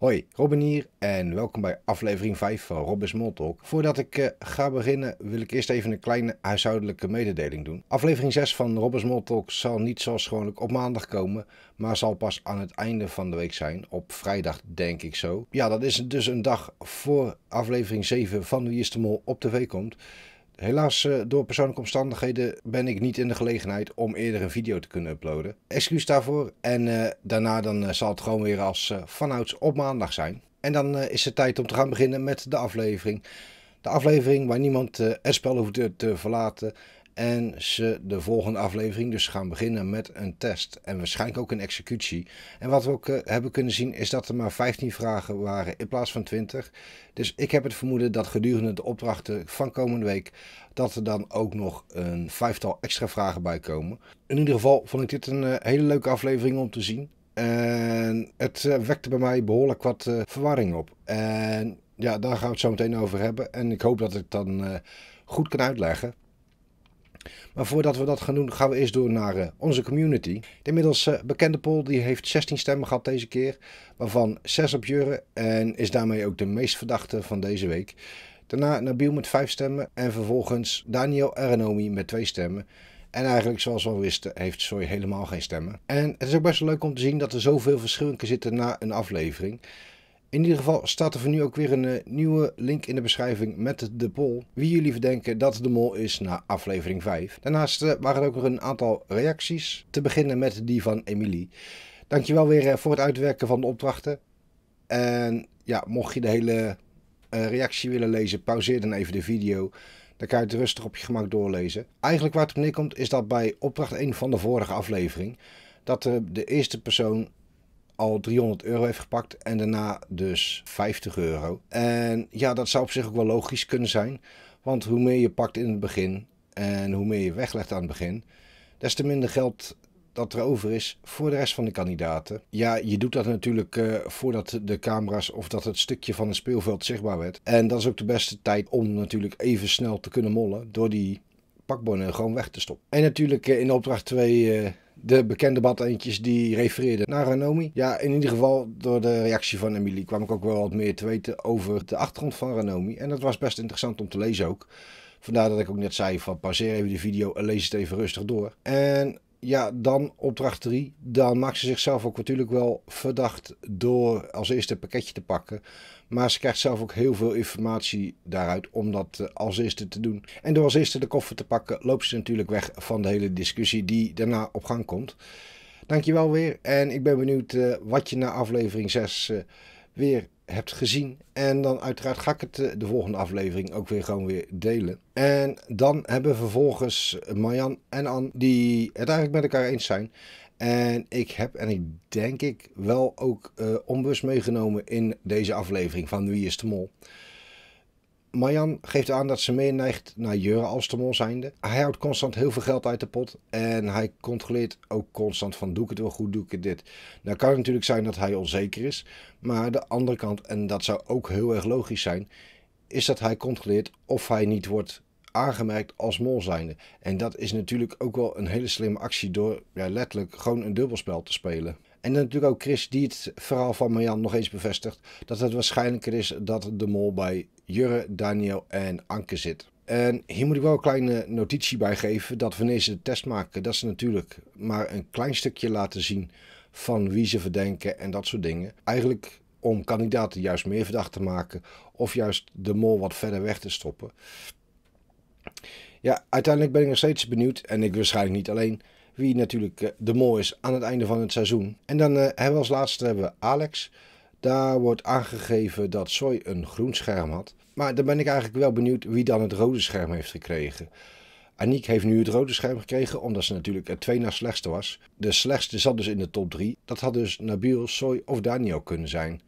Hoi, Robin hier en welkom bij aflevering 5 van Robbes Moltok. Moltalk. Voordat ik eh, ga beginnen wil ik eerst even een kleine huishoudelijke mededeling doen. Aflevering 6 van Robins Moltok Moltalk zal niet zoals gewoonlijk op maandag komen, maar zal pas aan het einde van de week zijn, op vrijdag denk ik zo. Ja, dat is dus een dag voor aflevering 7 van Wie is de Mol op tv komt. Helaas, eh, door persoonlijke omstandigheden ben ik niet in de gelegenheid om eerder een video te kunnen uploaden. Excuus daarvoor. En eh, daarna dan eh, zal het gewoon weer als uh, vanouds op maandag zijn. En dan is het tijd om te gaan beginnen met de aflevering. De aflevering waar niemand het spel hoeft te verlaten. En ze de volgende aflevering dus gaan beginnen met een test. En waarschijnlijk ook een executie. En wat we ook eh, hebben kunnen zien is dat er maar 15 vragen waren in plaats van 20. Dus ik heb het vermoeden dat gedurende de opdrachten van komende week... dat er dan ook nog een vijftal extra vragen bij komen. In ieder geval vond ik dit een eh, hele leuke aflevering om te zien. En het eh, wekte bij mij behoorlijk wat verwarring op. En ja, daar gaan we het zo meteen over hebben. En ik hoop dat ik dan goed kan uitleggen. Maar voordat we dat gaan doen, gaan we eerst door naar eh, onze community. De inmiddels eh, bekende poll die heeft 16 stemmen gehad deze keer, waarvan 6 op Jurre en is daarmee ook de meest verdachte van deze week. Daarna Nabil met 5 stemmen en vervolgens Daniel Aranomi met 2 stemmen. En eigenlijk, zoals we al wisten, heeft Soy helemaal geen stemmen. En het is ook best wel leuk om te zien dat er zoveel verschillen zitten na een aflevering. In ieder geval staat er voor nu ook weer een eh, nieuwe link in de beschrijving met de poll. Wie jullie verdenken dat de mol is na aflevering 5. Daarnaast eh, waren er ook nog een aantal reacties. Te beginnen met die van Emily. Dankjewel weer eh, voor het uitwerken van de opdrachten. En ja, mocht je de hele reactie willen lezen, pauzeer dan even de video. Dan kan je het rustig op je gemak doorlezen. Eigenlijk waar het op neerkomt is dat bij opdracht 1 van de vorige aflevering... dat de eerste persoon al 300 euro heeft gepakt en daarna dus 50 euro. En ja, dat zou op zich ook wel logisch kunnen zijn. Want hoe meer je pakt in het begin en hoe meer je weglegt aan het begin, des te minder geld dat er over is voor de rest van de kandidaten. Ja, je doet dat natuurlijk eh, voordat de camera's of dat het stukje van het speelveld zichtbaar werd. En dat is ook de beste tijd om natuurlijk even snel te kunnen mollen door die pakbonnen gewoon weg te stoppen. En natuurlijk eh, in opdracht 2 de bekende badeentjes die refereerden naar Ranomi. Ja, in ieder geval door de reactie van Emily kwam ik ook wel wat meer te weten over de achtergrond van Ranomi. En dat was best interessant om te lezen ook. Vandaar dat ik ook net zei van passeer even de video en lees het even rustig door. En ja, dan opdracht 3. Dan maakt ze zichzelf ook natuurlijk wel verdacht door als eerste een pakketje te pakken. Maar ze krijgt zelf ook heel veel informatie daaruit om dat eh, als eerste te doen. En door als eerste de koffer te pakken, loopt ze natuurlijk weg van de hele discussie die daarna op gang komt. Dankjewel weer en ik ben benieuwd eh, wat je na aflevering 6 eh, weer hebt gezien. En dan uiteraard ga ik het eh, de volgende aflevering ook weer gewoon weer delen. En dan hebben vervolgens Marjan en Ann die het eigenlijk met elkaar eens zijn. En ik heb, en ik denk ik wel ook uh, eh, onbewust meegenomen in deze aflevering van Wie is de Mol. Marjan geeft aan dat ze meer neigt naar de mol zijnde. Hij houdt constant heel veel geld uit de pot. En hij controleert ook constant van doe ik het wel goed, doe ik het dit. Nou kan natuurlijk zijn dat hij onzeker is. Maar de andere kant, en dat zou ook heel erg logisch zijn... is dat hij controleert of hij niet wordt aangemerkt als mol zijnde. En dat is natuurlijk ook wel een hele slimme actie door ja, letterlijk gewoon een dubbelspel te spelen. En dan natuurlijk ook Chris die het verhaal van Marjan nog eens bevestigt dat het waarschijnlijker is dat de mol bij Jurre, Daniel en Anke zit. En hier moet ik wel een kleine notitie bij geven dat wanneer ze de test maken, dat ze natuurlijk maar een klein stukje laten zien van wie ze verdenken en dat soort dingen. Eigenlijk om kandidaten juist meer verdacht te maken of juist de mol wat verder weg te stoppen. Ja, uiteindelijk ben ik nog steeds benieuwd en ik waarschijnlijk niet alleen wie natuurlijk eh, de mol is aan het einde van het seizoen. En dan eh, hebben we als laatste hebben we Alex. Daar wordt aangegeven dat Soy een groen scherm had. Maar dan ben ik eigenlijk wel benieuwd wie dan het rode scherm heeft gekregen. Aniek heeft nu het rode scherm gekregen omdat ze natuurlijk het twee na slechtste was. De slechtste zat dus in de top 3. Dat had dus Nabil, Soy of Daniel kunnen zijn.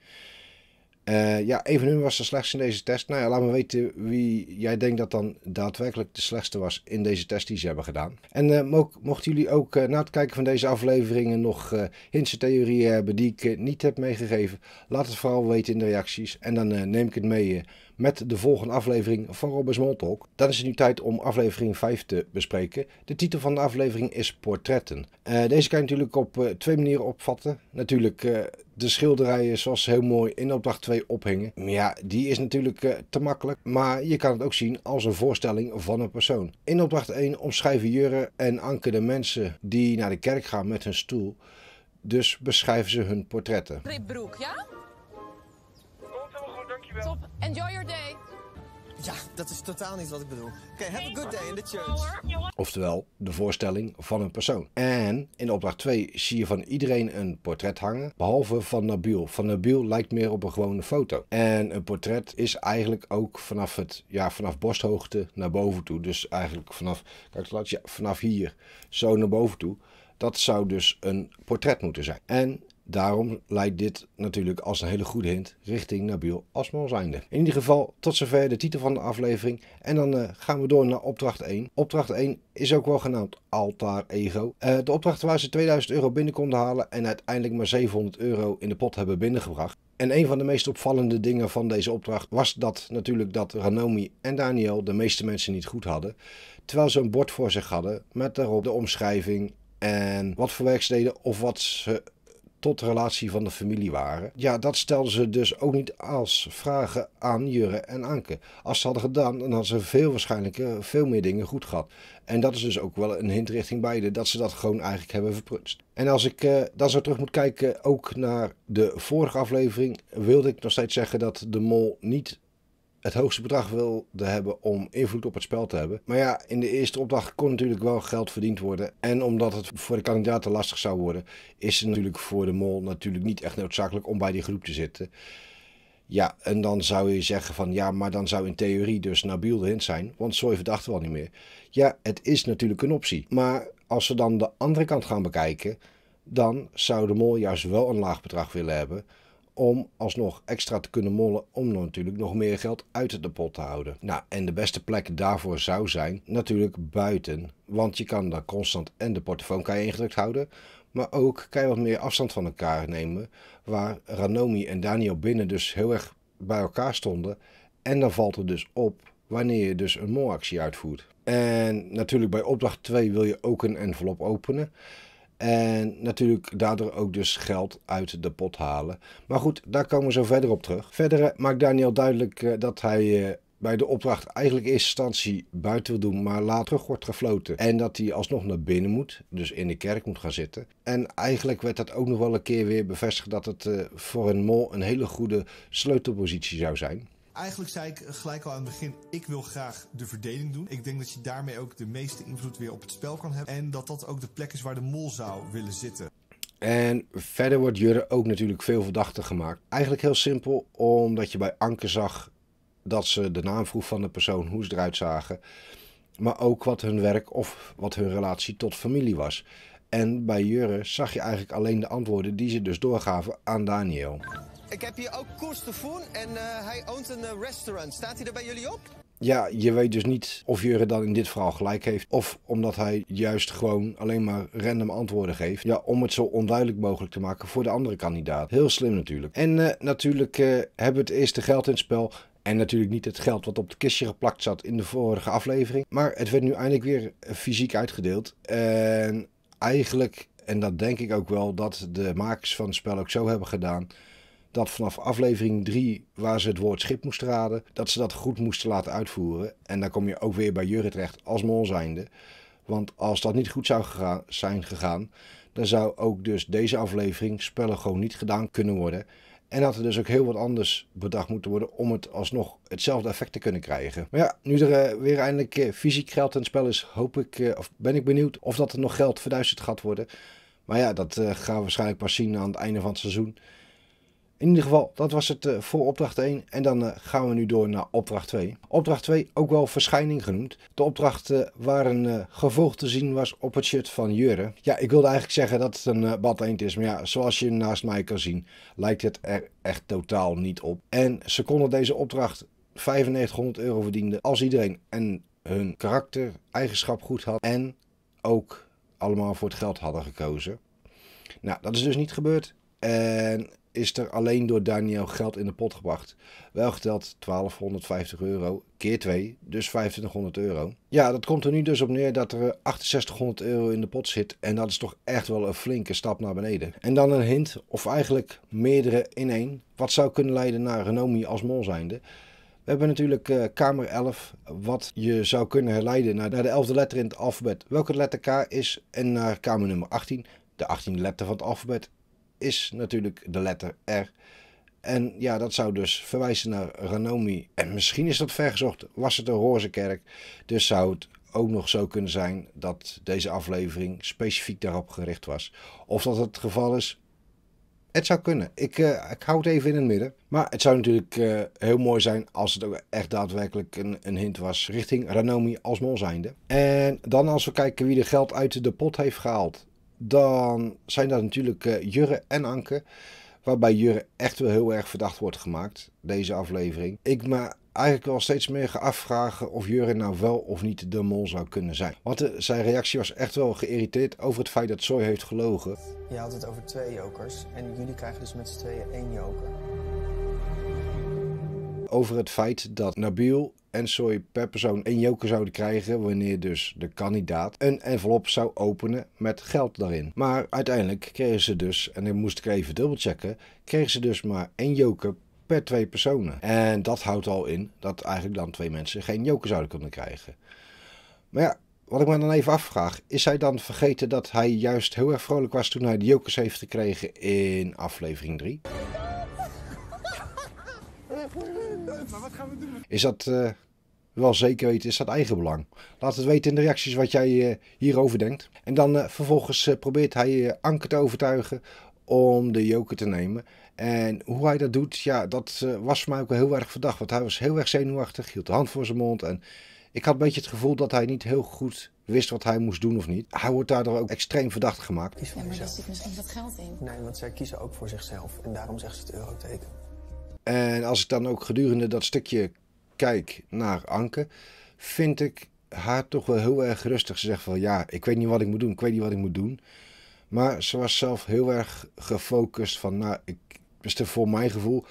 Uh, ja, even was de slechtste in deze test. Nou ja, laat me weten wie jij denkt dat dan daadwerkelijk de slechtste was in deze test die ze hebben gedaan. En uh, mochten jullie ook eh, na het kijken van deze afleveringen nog uh, hints theorieën hebben die ik niet heb meegegeven, laat het vooral weten in de reacties. En dan neem ik het mee met de volgende aflevering van Robin Small Dan is het nu tijd om aflevering 5 te bespreken. De titel van de aflevering is Portretten. Eh, deze kan je natuurlijk op eh, twee manieren opvatten. Natuurlijk eh, de schilderijen zoals ze heel mooi in opdracht 2 ophingen. Ja, die is natuurlijk te makkelijk. Maar je kan het ook zien als een voorstelling van een persoon. In opdracht 1 omschrijven Jurre en Anke de mensen die naar de kerk gaan met hun stoel. Dus beschrijven ze hun portretten. Ribbroek, ja? Komt goed, dankjewel. Enjoy your day. Ja, dat is totaal niet wat ik bedoel. Oké, have a good day in the church. Oftewel, de voorstelling van een persoon. En in opdracht 2 zie je van iedereen een portret hangen, behalve van Nabil. Van Nabil lijkt meer op een gewone foto. En een portret is eigenlijk ook vanaf, het, ja, vanaf borsthoogte naar boven toe. Dus eigenlijk vanaf, kijk, laat, je vanaf hier zo naar boven toe. Dat zou dus een portret moeten zijn. En Daarom leidt dit natuurlijk als een hele goede hint richting Nabil Asmals einde. In ieder geval, tot zover de titel van de aflevering. En dan eh, gaan we door naar opdracht 1. Opdracht 1 is ook wel genaamd Altaar Ego. Eh, de opdracht waar ze 2000 euro binnen konden halen en uiteindelijk maar 700 euro in de pot hebben binnengebracht. En een van de meest opvallende dingen van deze opdracht was dat natuurlijk dat Ranomi en Daniel de meeste mensen niet goed hadden. Terwijl ze een bord voor zich hadden met daarop de omschrijving en wat voor deden of wat ze tot de relatie van de familie waren. Ja, dat stelden ze dus ook niet als vragen aan Jurre en Anke. Als ze hadden gedaan, dan hadden ze veel waarschijnlijker eh, veel meer dingen goed gehad. En dat is dus ook wel een hint richting beide, dat ze dat gewoon eigenlijk hebben verprutst. En als ik eh, dan zo terug moet kijken, ook naar de vorige aflevering, wilde ik nog steeds zeggen dat de mol niet het hoogste bedrag wilde hebben om invloed op het spel te hebben. Maar ja, in de eerste opdracht kon natuurlijk wel geld verdiend worden. En omdat het voor de kandidaten lastig zou worden, is het natuurlijk voor de mol natuurlijk niet echt noodzakelijk om bij die groep te zitten. Ja, en dan zou je zeggen van ja, maar dan zou in theorie dus Nabil de hint zijn, want Soy verdacht wel niet meer. Ja, het is natuurlijk een optie. Maar als we dan de andere kant gaan bekijken, dan zou de mol juist wel een laag bedrag willen hebben om alsnog extra te kunnen mollen om natuurlijk nog meer geld uit de pot te houden. Nou, en de beste plek daarvoor zou zijn natuurlijk buiten, want je kan daar constant en de portofoon kan je ingedrukt houden, maar ook kan je wat meer afstand van elkaar nemen, waar Ranomi en Daniel binnen dus heel erg bij elkaar stonden en dan valt het dus op wanneer je dus een molactie uitvoert. En natuurlijk bij opdracht 2 wil je ook een envelop openen. En natuurlijk daardoor ook dus geld uit de pot halen. Maar goed, daar komen we zo verder op terug. Verder eh, maakt Daniel duidelijk eh, dat hij eh, bij de opdracht eigenlijk in eerste instantie buiten wil doen, maar later wordt gefloten. En dat hij alsnog naar binnen moet, dus in de kerk moet gaan zitten. En eigenlijk werd dat ook nog wel een keer weer bevestigd dat het voor een mol een hele goede sleutelpositie zou zijn. Eigenlijk zei ik gelijk al aan het begin, ik wil graag de verdeling doen. Ik denk dat je daarmee ook de meeste invloed weer op het spel kan hebben. En dat dat ook de plek is waar de mol zou willen zitten. En verder wordt Jurre ook natuurlijk veel verdachter gemaakt. Eigenlijk heel simpel, omdat je bij Anke zag dat ze de naam vroeg van de persoon, hoe ze eruit zagen. Maar ook wat hun werk of wat hun relatie tot familie was. En bij Jurre zag je eigenlijk alleen de antwoorden die ze dus doorgaven aan Daniel. Ik heb hier ook Koos de Voen en eh, hij oont een eh, restaurant. Staat hij er bij jullie op? Ja, je weet dus niet of Jurre dan in dit verhaal gelijk heeft. Of omdat hij juist gewoon alleen maar random antwoorden geeft. Ja, om het zo onduidelijk mogelijk te maken voor de andere kandidaat. Heel slim natuurlijk. En eh, natuurlijk hebben we het eerste geld in het spel. En natuurlijk niet het geld wat op het kistje geplakt zat in de vorige aflevering. Maar het werd nu eindelijk weer fysiek uitgedeeld. En eigenlijk, en dat denk ik ook wel, dat de makers van het spel ook zo hebben gedaan dat vanaf aflevering 3, waar ze het woord schip moesten raden, dat ze dat goed moesten laten uitvoeren. En dan kom je ook weer bij Jurre terecht als mol zijnde. Want als dat niet goed zou zijn gegaan, dan zou ook dus deze aflevering spellen gewoon niet gedaan kunnen worden. En had er dus ook heel wat anders bedacht moeten worden om het alsnog hetzelfde effect te kunnen krijgen. Maar ja, nu er eh, weer eindelijk eh, fysiek geld in het spel is, hoop ik, eh, of ben ik benieuwd of dat er nog geld verduisterd gaat worden. Maar ja, dat gaan we waarschijnlijk pas zien aan het einde van het seizoen. In ieder geval, dat was het eh, voor opdracht 1. En dan eh, gaan we nu door naar opdracht 2. Opdracht 2, ook wel verschijning genoemd. De opdracht waar een eh, gevolg te zien was op het shirt van Jurre. Ja, ik wilde eigenlijk zeggen dat het een bad eend is. Maar ja, zoals je naast mij kan zien, lijkt het er echt totaal niet op. En ze konden deze opdracht 9500 euro verdienen als iedereen en hun karakter, eigenschap goed had. En ook allemaal voor het geld hadden gekozen. Nou, dat is dus niet gebeurd. En is er alleen door Daniel geld in de pot gebracht. Wel geteld 1250 euro keer 2, dus 2500 euro. Ja, dat komt er nu dus op neer dat er 6800 euro in de pot zit. En dat is toch echt wel een flinke stap naar beneden. En dan een hint, of eigenlijk meerdere in één. Wat zou kunnen leiden naar Renomi als mol zijnde. We hebben natuurlijk eh, Kamer 11, wat je zou kunnen herleiden naar, naar de 11e letter in het alfabet. Welke letter K is en naar Kamer nummer 18, de 18e letter van het alfabet is natuurlijk de letter R. En ja, dat zou dus verwijzen naar Ranomi. En misschien is dat vergezocht, was het een roze kerk. Dus zou het ook nog zo kunnen zijn dat deze aflevering specifiek daarop gericht was. Of dat het geval is, het zou kunnen. Ik, uh, ik hou het even in het midden. Maar het zou natuurlijk eh, heel mooi zijn als het ook echt daadwerkelijk een, een hint was richting Ranomi als mol zijnde. En dan als we kijken wie de geld uit de pot heeft gehaald dan zijn dat natuurlijk eh, Jurre en Anke. Waarbij Jurre echt wel heel erg verdacht wordt gemaakt, deze aflevering. Ik me eigenlijk wel steeds meer ga afvragen of Jurre nou wel of niet de mol zou kunnen zijn. Want eh, zijn reactie was echt wel geïrriteerd over het feit dat Zoey heeft gelogen. Je had het over twee jokers en jullie krijgen dus met z'n tweeën één joker. Over het feit dat Nabil en soy per persoon een joker zouden krijgen wanneer dus de kandidaat een envelop zou openen met geld daarin. Maar uiteindelijk kregen ze dus, en dan moest ik even dubbelchecken, kregen ze dus maar één joker per twee personen. En dat houdt al in dat eigenlijk dan twee mensen geen joker zouden kunnen krijgen. Maar ja, wat ik me dan even afvraag, is hij dan vergeten dat hij juist heel erg vrolijk was toen hij de jokers heeft gekregen in aflevering 3? maar wat gaan we doen? Is dat eh, wel zeker weten, is dat eigenbelang? Laat het weten in de reacties wat jij eh, hierover denkt. En dan eh, vervolgens probeert hij Anke te overtuigen om de joker te nemen. En hoe hij dat doet, ja, dat was voor mij ook wel heel erg verdacht. Want hij was heel erg zenuwachtig, hield de hand voor zijn mond. En ik had een beetje het gevoel dat hij niet heel goed wist wat hij moest doen of niet. Hij wordt daardoor ook extreem verdacht gemaakt. Kies voor ja, maar daar zit misschien wat geld in. Nee, want zij kiezen ook voor zichzelf. En daarom zegt ze het euroteken. En als ik dan ook gedurende dat stukje kijk naar Anke, vind ik haar toch wel heel erg rustig. Ze zegt van ja, ik weet niet wat ik moet doen, ik weet niet wat ik moet doen. Maar ze was zelf heel erg gefocust van, nou, ik, voor mijn gevoel,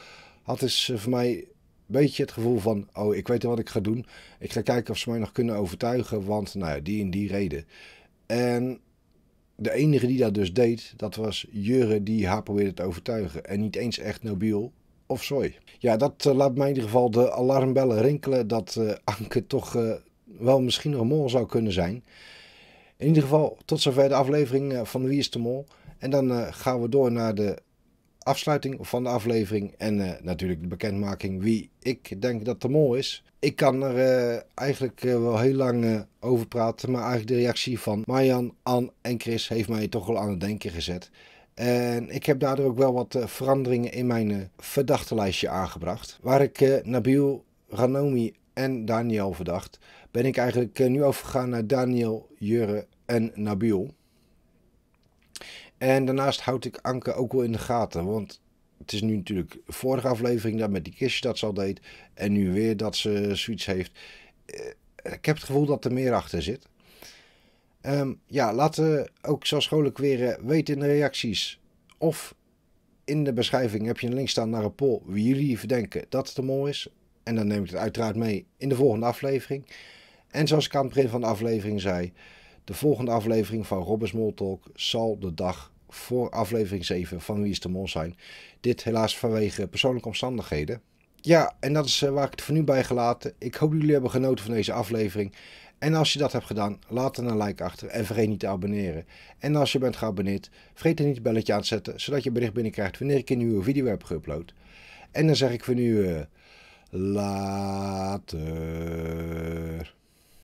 had ze eh, voor mij een beetje het gevoel van, oh, ik weet wat ik ga doen. Ik ga kijken of ze mij nog kunnen overtuigen, want nou ja, die en die reden. En de enige die dat dus deed, dat was Jure die haar probeerde te overtuigen. En niet eens echt Nobiel, of Ja, dat eh, laat mij in ieder geval de alarmbellen rinkelen dat uh, Anke toch eh, wel misschien nog mol zou kunnen zijn. In ieder geval, tot zover de aflevering van Wie is de Mol. En dan gaan we door naar de afsluiting van de aflevering. En natuurlijk de bekendmaking wie ik denk dat de mol is. Ik kan er eigenlijk wel heel lang over praten. Maar eigenlijk de reactie van Marjan, Ann en Chris heeft mij toch wel aan het denken gezet. En ik heb daardoor ook wel wat eh, veranderingen in mijn eh, verdachtenlijstje aangebracht. Waar ik eh, Nabil, Ranomi en Daniel verdacht, ben ik eigenlijk nu overgegaan naar Daniel, Jurre en Nabil. En daarnaast houd ik Anke ook wel in de gaten, want het is nu natuurlijk de vorige aflevering dat met die kistje dat ze al deed. En nu weer dat ze zoiets heeft. Ik heb het gevoel dat er meer achter zit. Ehm, ja, laten ook zoals gewoonlijk weer eh, weten in de reacties. Of in de beschrijving heb je een link staan naar een poll wie jullie verdenken dat het de mol is. En dan neem ik het uiteraard mee in de volgende aflevering. En zoals ik aan het begin van de aflevering zei, de volgende aflevering van Robbers Mol Talk zal de dag voor aflevering 7 van Wie is de Mol zijn. Dit helaas vanwege persoonlijke omstandigheden. Ja, en dat is eh, waar ik het voor nu bij gelaten. Ik hoop dat jullie hebben genoten van deze aflevering. En als je dat hebt gedaan, laat dan een like achter en vergeet niet te abonneren. En als je bent geabonneerd, vergeet dan niet het belletje aan te zetten, zodat je bericht binnenkrijgt wanneer ik een nieuwe video heb geüpload. En dan zeg ik voor nu, uh, later.